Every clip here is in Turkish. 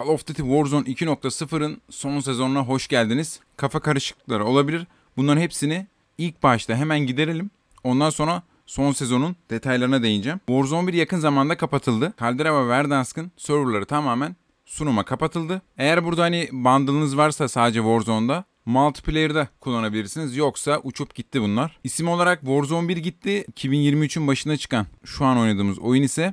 Call of Duty Warzone 2.0'ın son sezonuna hoş geldiniz. Kafa karışıklıkları olabilir. Bunların hepsini ilk başta hemen giderelim. Ondan sonra son sezonun detaylarına değineceğim. Warzone 1 yakın zamanda kapatıldı. Caldera ve Verdansk'ın serverları tamamen sunuma kapatıldı. Eğer burada hani bundle'ınız varsa sadece Warzone'da multiplayer'da kullanabilirsiniz. Yoksa uçup gitti bunlar. İsim olarak Warzone 1 gitti. 2023'ün başına çıkan şu an oynadığımız oyun ise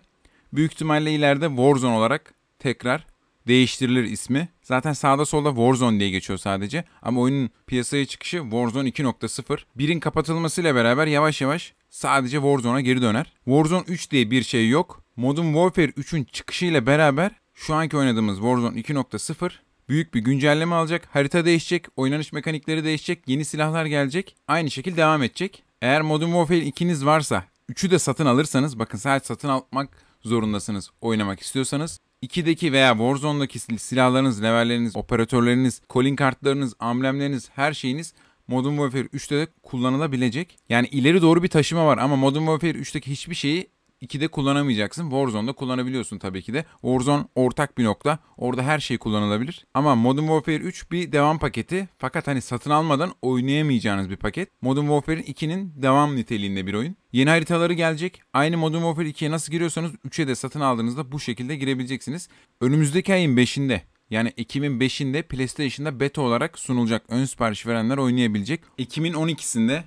büyük ihtimalle ileride Warzone olarak tekrar değiştirilir ismi. Zaten sağda solda Warzone diye geçiyor sadece. Ama oyunun piyasaya çıkışı Warzone 2.0. Birin kapatılmasıyla beraber yavaş yavaş sadece Warzone'a geri döner. Warzone 3 diye bir şey yok. Modern Warfare 3'ün çıkışıyla beraber şu anki oynadığımız Warzone 2.0 büyük bir güncelleme alacak. Harita değişecek, oynanış mekanikleri değişecek, yeni silahlar gelecek. Aynı şekil devam edecek. Eğer Modern Warfare 2'niz varsa, 3'ü de satın alırsanız, bakın sadece satın almak zorundasınız oynamak istiyorsanız. 2'deki veya Warzone'daki silahlarınız, levelleriniz, operatörleriniz, calling kartlarınız, amblemleriniz, her şeyiniz Modern Warfare 3'te de kullanılabilecek. Yani ileri doğru bir taşıma var ama Modern Warfare 3'teki hiçbir şeyi 2'de kullanamayacaksın. Warzone'da kullanabiliyorsun tabii ki de. Warzone ortak bir nokta. Orada her şey kullanılabilir. Ama Modern Warfare 3 bir devam paketi. Fakat hani satın almadan oynayamayacağınız bir paket. Modern Warfare 2'nin devam niteliğinde bir oyun. Yeni haritaları gelecek. Aynı Modern Warfare 2'ye nasıl giriyorsanız 3'e de satın aldığınızda bu şekilde girebileceksiniz. Önümüzdeki ayın 5'inde yani Ekim'in 5'inde PlayStation'da beta olarak sunulacak. Ön sipariş verenler oynayabilecek. Ekim'in 12'sinde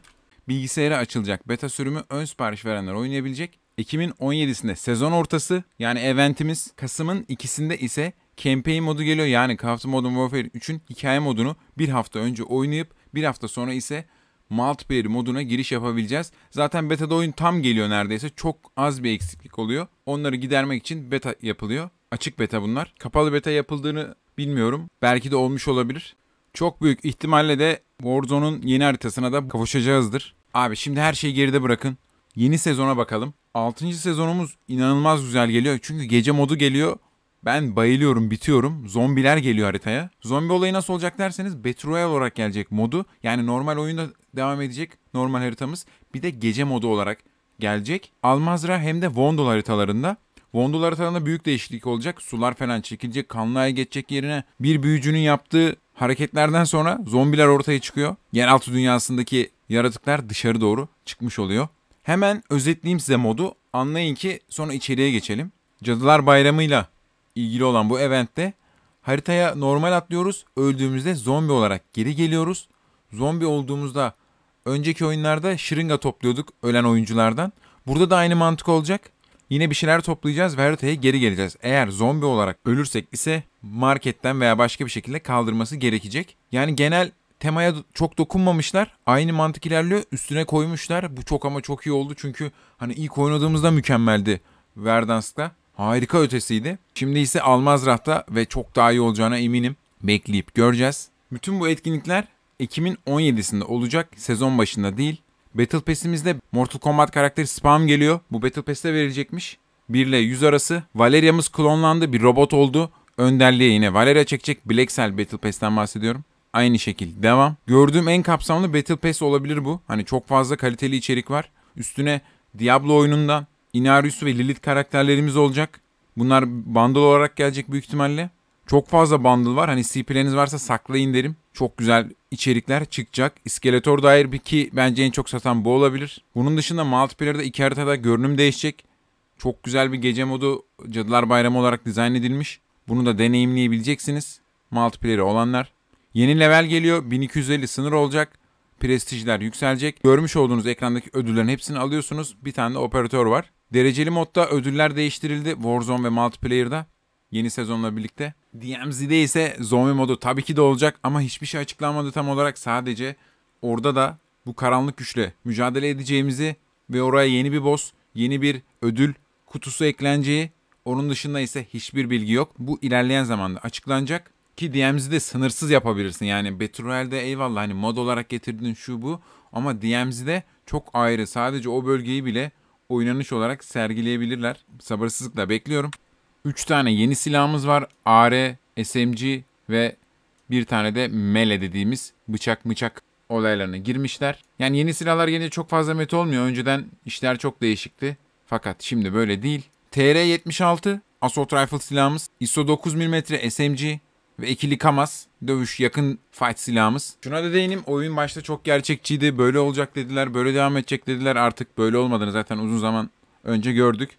bilgisayara açılacak beta sürümü ön sipariş verenler oynayabilecek. Ekim'in 17'sinde sezon ortası yani eventimiz. Kasım'ın ikisinde ise campaign modu geliyor. Yani Call of Modern Warfare 3'ün hikaye modunu bir hafta önce oynayıp bir hafta sonra ise multiplayer moduna giriş yapabileceğiz. Zaten beta'da oyun tam geliyor neredeyse. Çok az bir eksiklik oluyor. Onları gidermek için beta yapılıyor. Açık beta bunlar. Kapalı beta yapıldığını bilmiyorum. Belki de olmuş olabilir. Çok büyük ihtimalle de Warzone'un yeni haritasına da kavuşacağızdır. Abi şimdi her şeyi geride bırakın. Yeni sezona bakalım. 6. sezonumuz inanılmaz güzel geliyor. Çünkü gece modu geliyor. Ben bayılıyorum, bitiyorum. Zombiler geliyor haritaya. Zombi olayı nasıl olacak derseniz Betrayal olarak gelecek modu. Yani normal oyunda devam edecek normal haritamız. Bir de gece modu olarak gelecek. Almazra hem de Vondol haritalarında. Vondol haritalarında büyük değişiklik olacak. Sular falan çekilecek, kanlı geçecek yerine. Bir büyücünün yaptığı hareketlerden sonra zombiler ortaya çıkıyor. Yeraltı dünyasındaki yaratıklar dışarı doğru çıkmış oluyor. Hemen özetleyeyim size modu. Anlayın ki sonra içeriye geçelim. Cadılar Bayramı'yla ilgili olan bu eventte haritaya normal atlıyoruz. Öldüğümüzde zombi olarak geri geliyoruz. Zombi olduğumuzda önceki oyunlarda şırınga topluyorduk ölen oyunculardan. Burada da aynı mantık olacak. Yine bir şeyler toplayacağız ve haritaya geri geleceğiz. Eğer zombi olarak ölürsek ise marketten veya başka bir şekilde kaldırması gerekecek. Yani genel temaya çok dokunmamışlar. Aynı mantık ilerliyor. Üstüne koymuşlar. Bu çok ama çok iyi oldu. Çünkü hani ilk oynadığımızda mükemmeldi Verdansk'ta. Harika ötesiydi. Şimdi ise Almazrah'ta ve çok daha iyi olacağına eminim. Bekleyip göreceğiz. Bütün bu etkinlikler Ekim'in 17'sinde olacak. Sezon başında değil. Battle Pass'imizde Mortal Kombat karakteri Spam geliyor. Bu Battle Pass'te verilecekmiş. 1 ile 100 arası. Valeria'mız klonlandı. Bir robot oldu. Önderliğe yine Valeria çekecek. Black Cell Battle Pass'ten bahsediyorum. Aynı şekilde devam. Gördüğüm en kapsamlı Battle Pass olabilir bu. Hani çok fazla kaliteli içerik var. Üstüne Diablo oyunundan Inarius ve Lilith karakterlerimiz olacak. Bunlar bundle olarak gelecek büyük ihtimalle. Çok fazla bundle var. Hani CP'leriniz varsa saklayın derim. Çok güzel içerikler çıkacak. Skeletor dair bir ki bence en çok satan bu olabilir. Bunun dışında multiplayer'da iki haritada görünüm değişecek. Çok güzel bir gece modu Cadılar Bayramı olarak dizayn edilmiş. Bunu da deneyimleyebileceksiniz. Multiplayer'i olanlar. Yeni level geliyor. 1250 sınır olacak. Prestijler yükselecek. Görmüş olduğunuz ekrandaki ödüllerin hepsini alıyorsunuz. Bir tane de operatör var. Dereceli modda ödüller değiştirildi. Warzone ve multiplayer'da yeni sezonla birlikte. DMZ'de ise zombie modu tabii ki de olacak ama hiçbir şey açıklanmadı tam olarak. Sadece orada da bu karanlık güçle mücadele edeceğimizi ve oraya yeni bir boss, yeni bir ödül kutusu ekleneceği, onun dışında ise hiçbir bilgi yok. Bu ilerleyen zamanda açıklanacak. Ki DMZ'i de sınırsız yapabilirsin. Yani Battle Royale'de eyvallah hani mod olarak getirdin şu bu. Ama de çok ayrı. Sadece o bölgeyi bile oynanış olarak sergileyebilirler. Sabırsızlıkla bekliyorum. 3 tane yeni silahımız var. AR, SMG ve bir tane de mele dediğimiz bıçak bıçak olaylarına girmişler. Yani yeni silahlar yine çok fazla meta olmuyor. Önceden işler çok değişikti. Fakat şimdi böyle değil. TR-76 Assault Rifle silahımız. ISO 9 mm SMG ve ikili kamaz dövüş yakın fight silahımız. Şuna da değineyim oyun başta çok gerçekçiydi böyle olacak dediler böyle devam edecek dediler artık böyle olmadığını zaten uzun zaman önce gördük.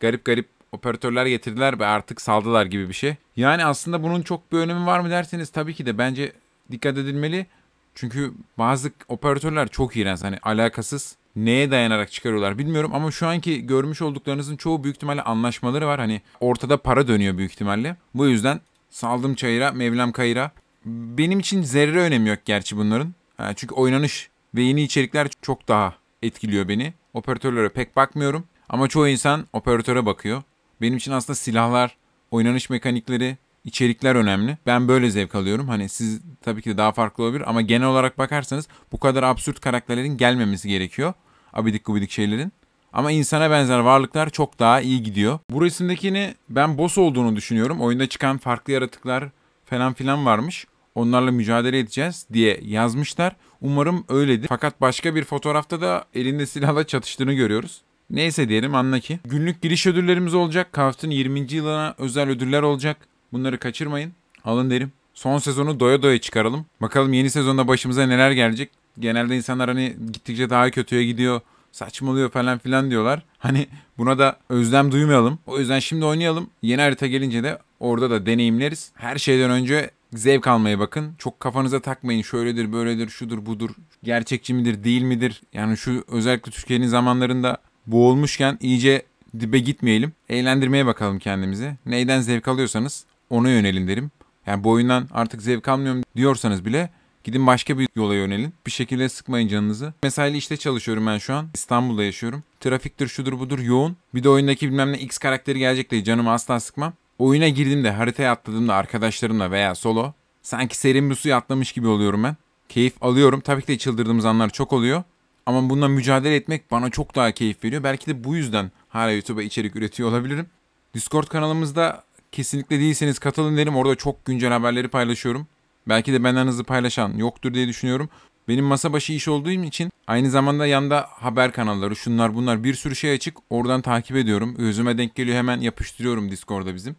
Garip garip operatörler getirdiler ve artık saldılar gibi bir şey. Yani aslında bunun çok bir önemi var mı derseniz tabii ki de bence dikkat edilmeli. Çünkü bazı operatörler çok iğrenç hani alakasız neye dayanarak çıkarıyorlar bilmiyorum ama şu anki görmüş olduklarınızın çoğu büyük ihtimalle anlaşmaları var. Hani ortada para dönüyor büyük ihtimalle. Bu yüzden Saldım çayıra, Mevlam kayıra. Benim için zerre önemi yok gerçi bunların. çünkü oynanış ve yeni içerikler çok daha etkiliyor beni. Operatörlere pek bakmıyorum ama çoğu insan operatöre bakıyor. Benim için aslında silahlar, oynanış mekanikleri, içerikler önemli. Ben böyle zevk alıyorum. Hani siz tabii ki de daha farklı olabilir ama genel olarak bakarsanız bu kadar absürt karakterlerin gelmemesi gerekiyor. Abidik gubidik şeylerin. Ama insana benzer varlıklar çok daha iyi gidiyor. Bu resimdekini ben boss olduğunu düşünüyorum. Oyunda çıkan farklı yaratıklar falan filan varmış. Onlarla mücadele edeceğiz diye yazmışlar. Umarım öyledir. Fakat başka bir fotoğrafta da elinde silahla çatıştığını görüyoruz. Neyse diyelim anla ki. Günlük giriş ödüllerimiz olacak. Kaft'ın 20. yılına özel ödüller olacak. Bunları kaçırmayın. Alın derim. Son sezonu doya doya çıkaralım. Bakalım yeni sezonda başımıza neler gelecek. Genelde insanlar hani gittikçe daha kötüye gidiyor saçmalıyor falan filan diyorlar. Hani buna da özlem duymayalım. O yüzden şimdi oynayalım. Yeni harita gelince de orada da deneyimleriz. Her şeyden önce zevk almaya bakın. Çok kafanıza takmayın. Şöyledir, böyledir, şudur, budur. Gerçekçi midir, değil midir? Yani şu özellikle Türkiye'nin zamanlarında boğulmuşken iyice dibe gitmeyelim. Eğlendirmeye bakalım kendimizi. Neyden zevk alıyorsanız ona yönelin derim. Yani bu oyundan artık zevk almıyorum diyorsanız bile Gidin başka bir yola yönelin. Bir şekilde sıkmayın canınızı. Mesela işte çalışıyorum ben şu an. İstanbul'da yaşıyorum. Trafiktir şudur budur yoğun. Bir de oyundaki bilmem ne X karakteri gelecek diye canımı asla sıkmam. Oyuna girdiğimde haritaya atladığımda arkadaşlarımla veya solo sanki serin bir suya atlamış gibi oluyorum ben. Keyif alıyorum. Tabii ki de çıldırdığımız anlar çok oluyor. Ama bununla mücadele etmek bana çok daha keyif veriyor. Belki de bu yüzden hala YouTube'a içerik üretiyor olabilirim. Discord kanalımızda kesinlikle değilseniz katılın derim. Orada çok güncel haberleri paylaşıyorum. Belki de benden hızlı paylaşan yoktur diye düşünüyorum. Benim masa başı iş olduğum için aynı zamanda yanda haber kanalları şunlar bunlar bir sürü şey açık. Oradan takip ediyorum. Özüme denk geliyor hemen yapıştırıyorum Discord'da bizim.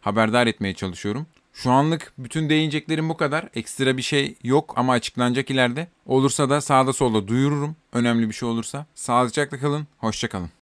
Haberdar etmeye çalışıyorum. Şu anlık bütün değineceklerim bu kadar. Ekstra bir şey yok ama açıklanacak ileride. Olursa da sağda solda duyururum. Önemli bir şey olursa. Sağlıcakla kalın, Hoşçakalın.